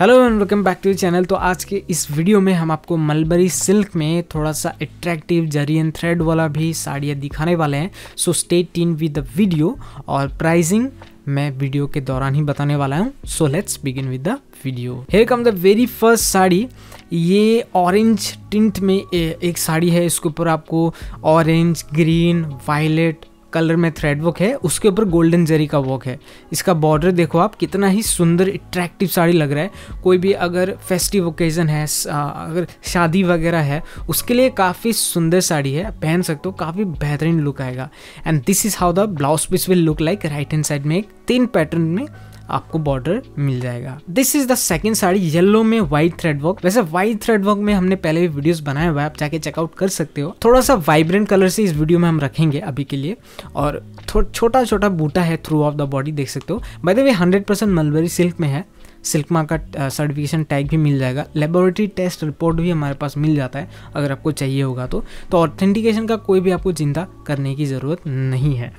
hello and welcome back to channel तो आज के इस वीडियो में हम आपको मलबरी सिल्क में थोड़ा सा अट्रैक्टिव जरियन थ्रेड वाला भी साड़ियाँ दिखाने वाले हैं so stay tuned with the video और प्राइसिंग मैं वीडियो के दौरान ही बताने वाला हूँ so let's begin with the video here come the very first sari ये ऑरेंज टिंट में एक साड़ी है इसके ऊपर आपको ऑरेंज ग्रीन वायलेट कलर में थ्रेड वर्क है उसके ऊपर गोल्डन जरी का वर्क है इसका बॉर्डर देखो आप कितना ही सुंदर अट्रैक्टिव साड़ी लग रहा है कोई भी अगर फेस्टिव ओकेज़न है अगर शादी वगैरह है उसके लिए काफ़ी सुंदर साड़ी है पहन सकते हो काफ़ी बेहतरीन लुक आएगा and this is how the blouse piece will look like right hand side में एक तीन पैटर्न में आपको बॉर्डर मिल जाएगा this is the second sari yellow में व्हाइट थ्रेड वर्क वैसे व्हाइट थ्रेड वर्क में हमने पहले भी वीडियोस बनाए हुआ है आप जाके चेकआउट कर सकते हो थोड़ा सा वाइब्रेंट कलर से इस वीडियो में हम रखेंगे अभी के लिए और छोटा छोटा बूटा है थ्रू ऑफ द बॉडी देख सकते हो by the way hundred percent mulberry silk में है सिल्क मार्क का सर्टिफिकेशन टैग भी मिल जाएगा लेबोरेटरी टेस्ट रिपोर्ट भी हमारे पास मिल जाता है अगर आपको चाहिए होगा तो तो ऑथेंटिकेशन का कोई भी आपको चिंता करने की ज़रूरत नहीं है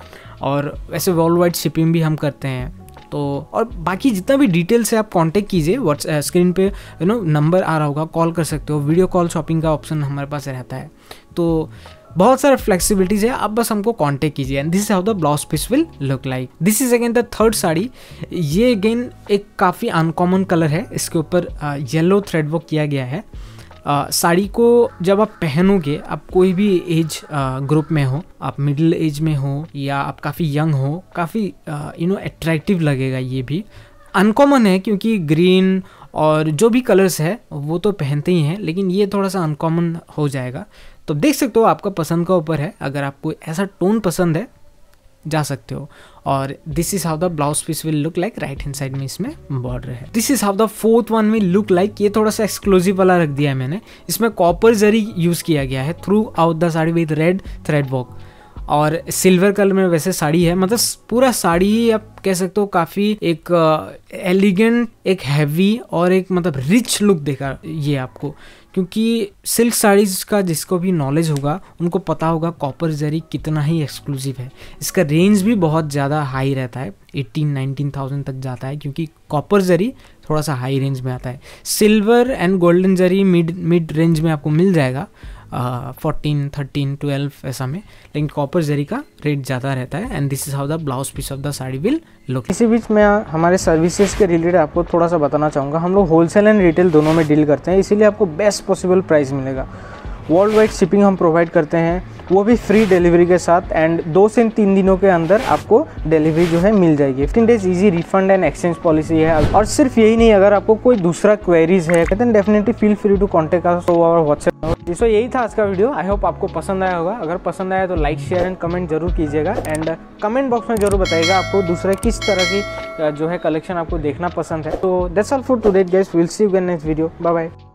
और वैसे वर्ल्ड वाइड शिपिंग भी हम करते हैं तो और बाकी जितना भी डिटेल्स है आप कांटेक्ट कीजिए व्हाट्स स्क्रीन पे यू नो नंबर आ रहा होगा कॉल कर सकते हो वीडियो कॉल शॉपिंग का ऑप्शन हमारे पास रहता है तो बहुत सारे फ्लेक्सिबिलिटीज है आप बस हमको कांटेक्ट कीजिए and this how the blouse piece will look like this is again the third sari ये अगेन एक काफ़ी अनकॉमन कलर है इसके ऊपर येलो थ्रेड वर्क किया गया है साड़ी को जब आप पहनोगे आप कोई भी एज ग्रुप में हो आप मिडिल एज में हो या आप काफ़ी यंग हो काफ़ी यू नो एट्रैक्टिव लगेगा ये भी अनकॉमन है क्योंकि ग्रीन और जो भी कलर्स है वो तो पहनते ही हैं लेकिन ये थोड़ा सा अनकॉमन हो जाएगा तो देख सकते हो आपका पसंद का ऊपर है अगर आपको ऐसा टोन पसंद है जा सकते हो और this is how the blouse piece will look like right hand side में इसमें बॉर्डर है this is how the fourth one will look like ये थोड़ा सा एक्सक्लूसिव वाला रख दिया है मैंने इसमें कॉपर जरी यूज़ किया गया है throughout the sari with red thread work और सिल्वर कलर में वैसे साड़ी है मतलब पूरा साड़ी ही आप कह सकते हो काफ़ी एक एलिगेंट एक हैवी और एक मतलब रिच लुक देखा ये आपको क्योंकि सिल्क साड़ीज़ का जिसको भी नॉलेज होगा उनको पता होगा कॉपर जरी कितना ही एक्सक्लूसिव है इसका रेंज भी बहुत ज़्यादा हाई रहता है एट्टीन नाइनटीन थाउजेंड तक जाता है क्योंकि कॉपर जरी थोड़ा सा हाई रेंज में आता है silver and golden zari mid mid range में आपको मिल जाएगा फोर्टीन थर्टीन ट्वेल्व ऐसा में लेकिन कॉपर जरी का रेट ज़्यादा रहता है and this is how the blouse piece of the sari will look इसी बीच मैं हमारे सर्विसेज के रिलेटेड आपको थोड़ा सा बताना चाहूँगा हम लोग होलसेल एंड रिटेल दोनों में डील करते हैं इसीलिए आपको बेस्ट पॉसिबल प्राइस मिलेगा वर्ल्ड वाइड शिपिंग हम प्रोवाइड करते हैं वो भी फ्री डिलीवरी के साथ एंड दो से तीन दिनों के अंदर आपको डिलीवरी जो है मिल जाएगी fifteen days easy refund and exchange policy है और सिर्फ यही नहीं अगर आपको कोई दूसरा क्वेरीज है then definitely feel free to contact our over WhatsApp so यही था आज का वीडियो आई होप आपको पसंद आया होगा अगर पसंद आया तो लाइक शेयर एंड कमेंट जरूर कीजिएगा एंड कमेंट बॉक्स में जरूर बताइएगा आपको दूसरे किस तरह की जो है कलेक्शन आपको देखना पसंद है तो that's all for today guys will see you next video bye bye